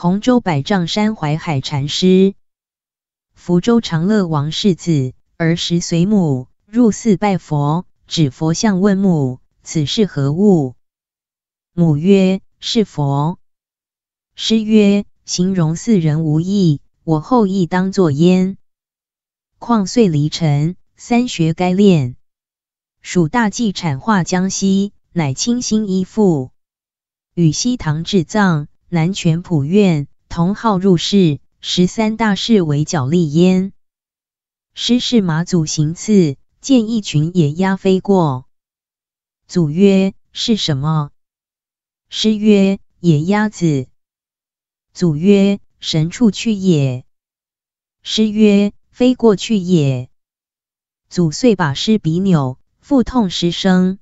洪州百丈山怀海禅师，福州长乐王世子，儿时随母入寺拜佛，指佛像问母：“此是何物？”母曰：“是佛。”师曰：“形容四人无异，我后亦当作焉。”况遂离尘，三学该练，蜀大祭产化江西，乃清新依附。与西堂至藏。南泉普愿同号入室，十三大士围剿立焉。师是马祖行刺，见一群野鸭飞过。祖曰：“是什么？”师曰：“野鸭子。”祖曰：“神处去也。”师曰：“飞过去也。”祖遂把师鼻扭，腹痛失声。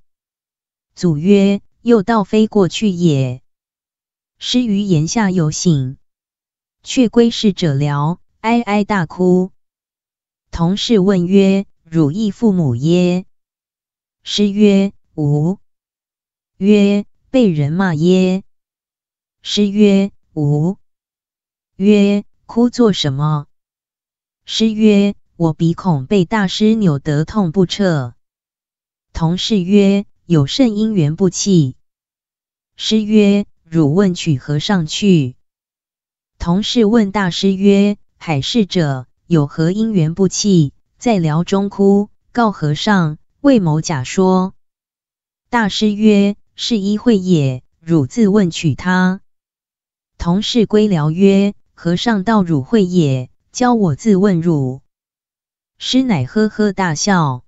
祖曰：“又道飞过去也。”师于言下有醒，却归室者聊，哀哀大哭。同事问曰：“汝亦父母耶？”师曰：“吾。”曰：“被人骂耶？”师曰：“吾。”曰：“哭做什么？”师曰：“我鼻孔被大师扭得痛不彻。”同事曰：“有甚因缘不弃？”师曰：汝问取和尚去。同事问大师曰：“海士者有何因缘不弃，在辽中哭告和尚，为某假说。”大师曰：“是一会也。汝自问取他。”同事归辽曰：“和尚道汝会也，教我自问汝。”师乃呵呵大笑。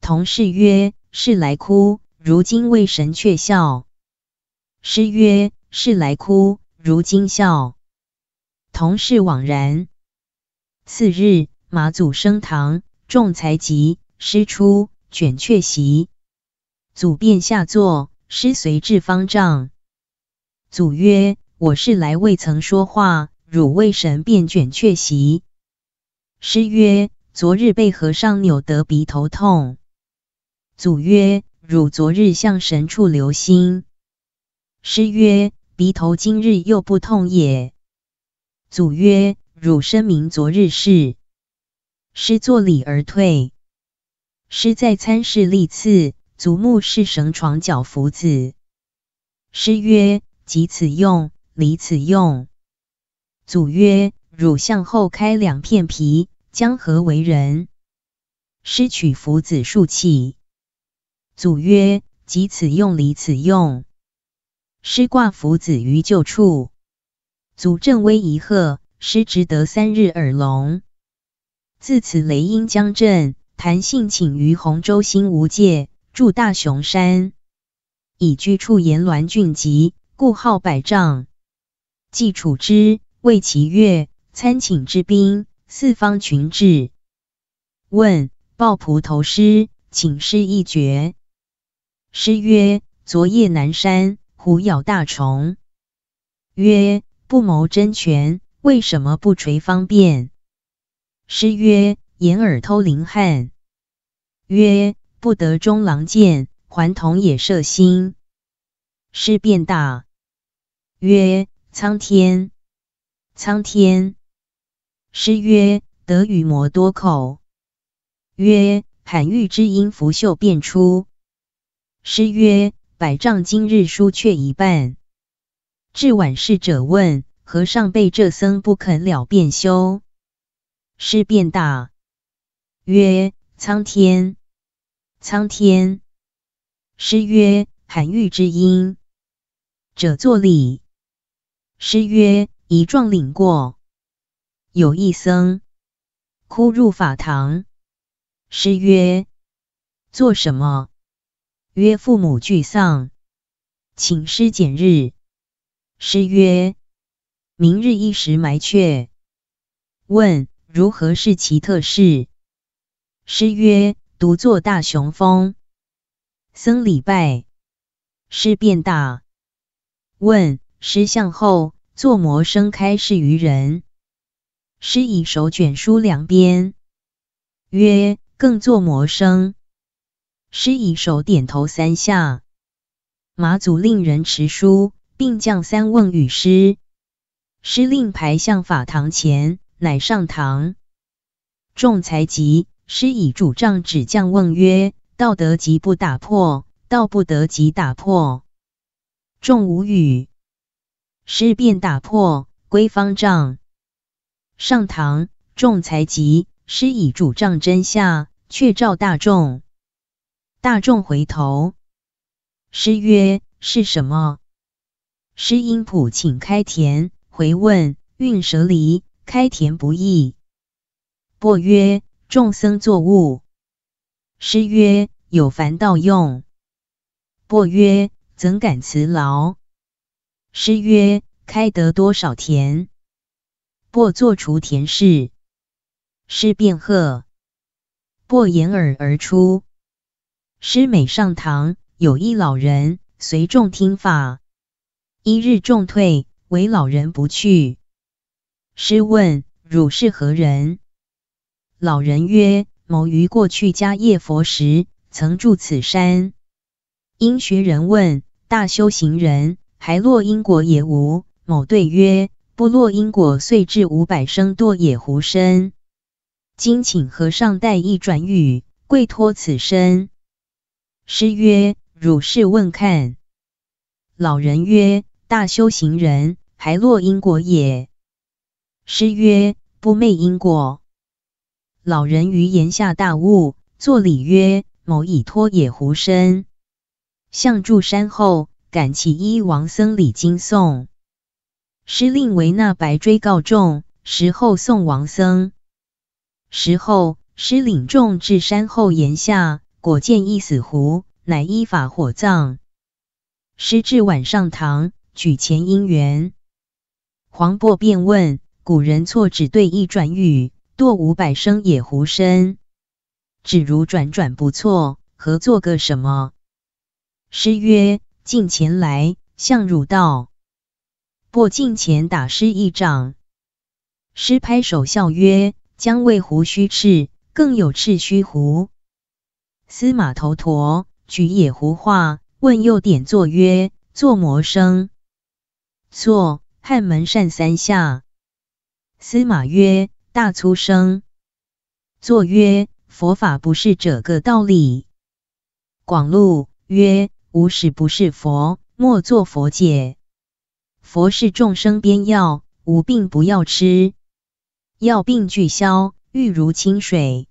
同事曰：“是来哭，如今为神却笑。”诗曰：“是来哭，如今笑，同是枉然。”次日，马祖升堂，众才集。师出卷却席，祖便下坐。师随至方丈。祖曰：“我是来未曾说话，汝为神便卷却席。”师曰：“昨日被和尚扭得鼻头痛。”祖曰：“汝昨日向神处留心。”师曰：“鼻头今日又不痛也。”祖曰：“汝声明昨日事。”师作礼而退。师在参事，立次，足目是绳床脚拂子。师曰：“即此用，离此用。”祖曰：“汝向后开两片皮，将何为人？”师取拂子竖起。祖曰：“即此用，离此用。”师挂福子于旧处，足正威一鹤。师只得三日耳聋。自此雷音将震。谭性请于洪州新吴界，住大雄山。以居处岩峦峻极，故号百丈。既处之，为其岳，参请之宾，四方群至。问抱蒲头师，请诗一绝。诗曰：昨夜南山。虎咬大虫，曰：“不谋真权，为什么不垂方便？”诗曰：“掩耳偷灵汉。”曰：“不得中郎剑，还同野射心。”诗变大，曰：“苍天，苍天！”诗曰：“得与魔多口。”曰：“罕遇之音拂袖变出。”诗曰。百丈今日书却一半，至晚侍者问和尚：被这僧不肯了，便休。师变大。”曰：苍天，苍天。师曰：寒玉之音。者坐立。师曰：一壮领过，有一僧，哭入法堂。师曰：做什么？曰父母俱丧，请师检日。师曰：“明日一时埋却。”问如何是其特事？师曰：“独坐大雄峰，僧礼拜，师变大。问师向后坐魔生开示于人，师以手卷书两边，曰：‘更作魔生。’”师以手点头三下，马祖令人持书，并降三问与师。师令排向法堂前，乃上堂。众才集，师以主杖指降问曰：“道德即不打破，道不得即打破。”众无语，师便打破，归方丈。上堂，众才集，师以主杖真下，却照大众。大众回头，师曰：“是什么？”师音谱，请开田。回问运舍离，开田不易。伯曰：“众僧作物。”师曰：“有凡道用。”伯曰：“怎敢辞劳？”师曰：“开得多少田？”伯作锄田事。师便喝。伯掩耳而出。师每上堂，有一老人随众听法。一日众退，唯老人不去。师问：“汝是何人？”老人曰：“某于过去家业佛时，曾住此山。因学人问大修行人，还落因果也无？”某对曰：“不落因果，遂至五百生堕野狐身。今请和尚代一转语，跪托此身。”师曰：“汝是问看。”老人曰：“大修行人，排落因果也。”师曰：“不昧因果。”老人于檐下大悟，作礼曰：“某以托野狐身，向住山后，感其一王僧礼经诵。”师令维那白追告众，时后送王僧。时后，师领众至山后檐下。果见一死狐，乃依法火葬。师至晚上堂，举前因缘。黄渤便问：“古人错只对一转语，堕五百生野狐身。只如转转不错，何做个什么？”师曰：“近前来，向汝道。”檗近前打师一掌。师拍手笑曰：“将为狐须赤，更有赤须狐。”司马头陀举野狐话，问又点坐曰：“坐魔生。”坐汉门善三下。司马曰：“大粗生。”坐曰：“佛法不是这个道理。”广路曰：“无始不是佛，莫作佛界。佛是众生边药，无病不要吃，药病俱消，欲如清水。”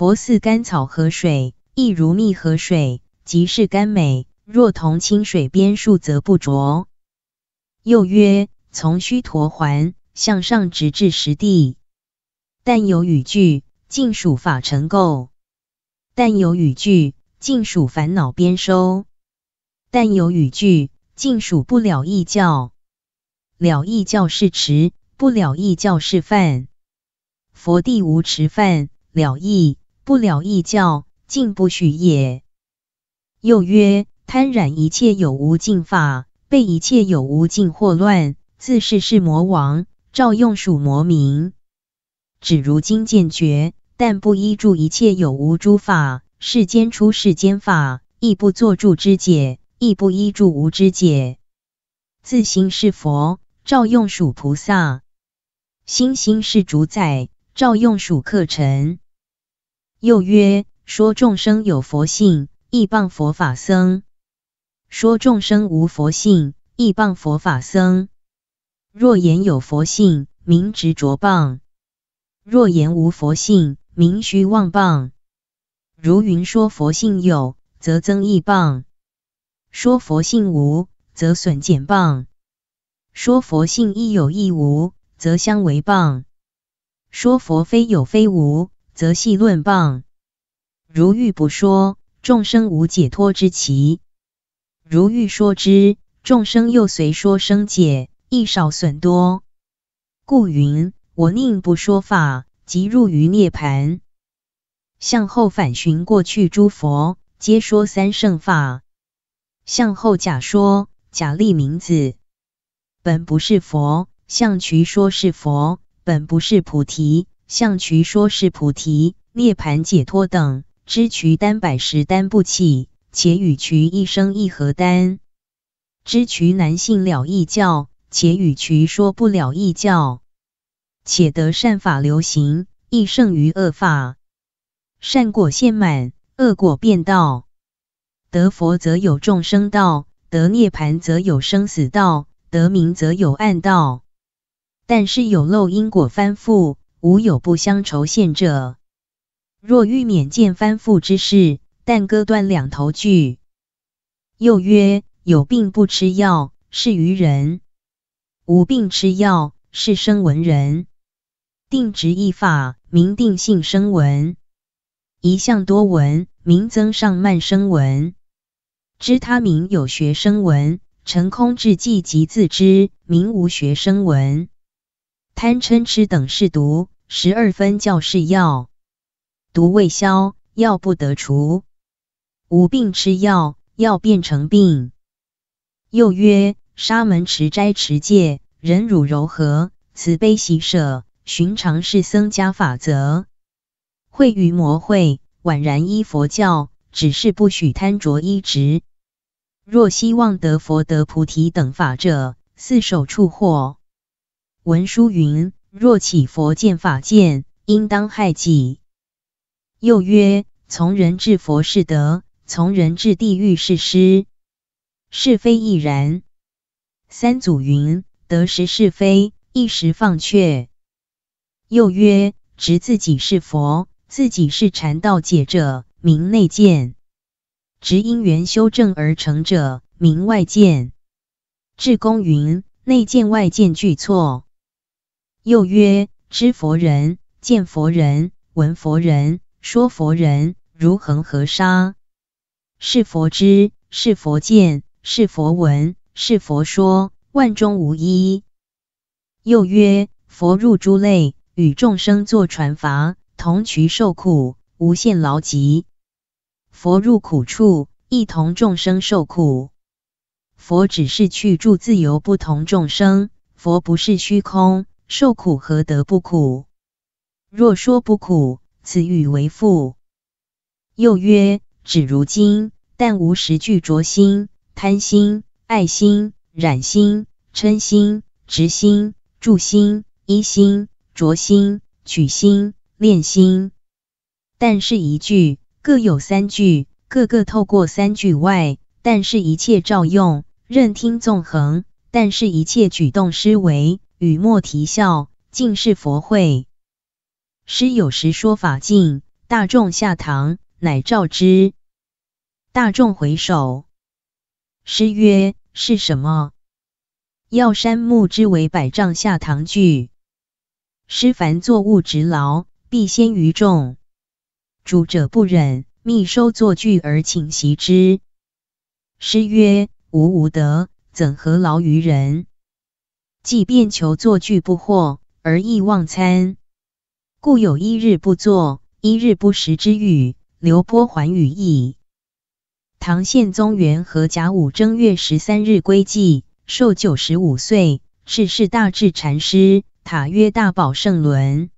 佛似甘草河水，亦如蜜河水，即是甘美。若同清水边树，则不浊。又曰：从须陀环向上直至实地，但有语句，尽属法尘垢；但有语句，尽属烦恼边收；但有语句，尽属不了义教。了义教是持，不了义教是犯。佛地无持犯，了义。不了义教，尽不许也。又曰：贪染一切有无尽法，被一切有无尽祸乱，自是是魔王，照用属魔名。只如今见觉，但不依住一切有无诸法，世间出世间法，亦不作住之解，亦不依住无知解。自心是佛，照用属菩萨；心心是主宰，照用属客尘。又曰：说众生有佛性，亦谤佛法僧；说众生无佛性，亦谤佛法僧。若言有佛性，名执着谤；若言无佛性，名虚妄谤。如云：说佛性有，则增益谤；说佛性无，则损减谤；说佛性亦有亦无，则相为谤；说佛非有非无。则系论棒，如欲不说，众生无解脱之奇；如欲说之，众生又随说生解，益少损多。故云：我宁不说法，即入于涅盘。向后反寻过去诸佛，皆说三圣法。向后假说，假立名字，本不是佛；向渠说是佛，本不是菩提。象瞿说是菩提、涅盘、解脱等，知瞿担百十担不起，且与瞿一生一何担？知瞿难信了义教，且与瞿说不了义教。且得善法流行，亦胜于恶法。善果现满，恶果变道。得佛则有众生道，得涅盘则有生死道，得名则有暗道。但是有漏因果翻覆。无有不相酬献者。若欲免见翻覆之事，但割断两头句。又曰：有病不吃药，是愚人；无病吃药，是生文人。定执一法，明定性生文；一向多文，明增上慢生文。知他名有学生文，成空志，迹即自知；名无学生文。贪嗔痴等是毒，十二分教是药。毒未消，药不得除。无病吃药，药变成病。又曰：沙门持斋持戒，忍辱柔和，慈悲喜舍，寻常是僧家法则。会与魔会，宛然依佛教，只是不许贪着衣执。若希望得佛得菩提等法者，四手处获。文殊云：“若起佛见法见，应当害己。”又曰：“从人至佛是德，从人至地狱是失，是非亦然。”三祖云：“得时是非一时放却。”又曰：“执自己是佛，自己是禅道解者，名内见；执因缘修正而成者，名外见。”至公云：“内见外见俱错。”又曰：知佛人、见佛人、闻佛人、说佛人，如恒河沙。是佛知，是佛见，是佛闻，是佛说，万中无一。又曰：佛入诸类，与众生做传法，同渠受苦，无限劳极。佛入苦处，亦同众生受苦。佛只是去住自由，不同众生。佛不是虚空。受苦何得不苦？若说不苦，此语为负。又曰：只如今，但无十句着心、贪心、爱心、染心、嗔心、执心、助心、依心、着心、取心、炼心。但是一句各有三句，个个透过三句外，但是一切照用，任听纵横；但是一切举动思维。语莫啼笑，尽是佛慧。师有时说法尽，大众下堂，乃照之。大众回首，师曰：“是什么？”药山木之为百丈下堂句。师凡作物之劳，必先于众。主者不忍，密收作具而请席之。师曰：“吾无德，怎何劳于人？”即便求作具不惑，而亦忘餐。故有一日不作，一日不食之语，刘波还宇矣。唐宪宗元和甲午正月十三日归祭，寿九十五岁，逝世大智禅师，塔曰大宝圣轮。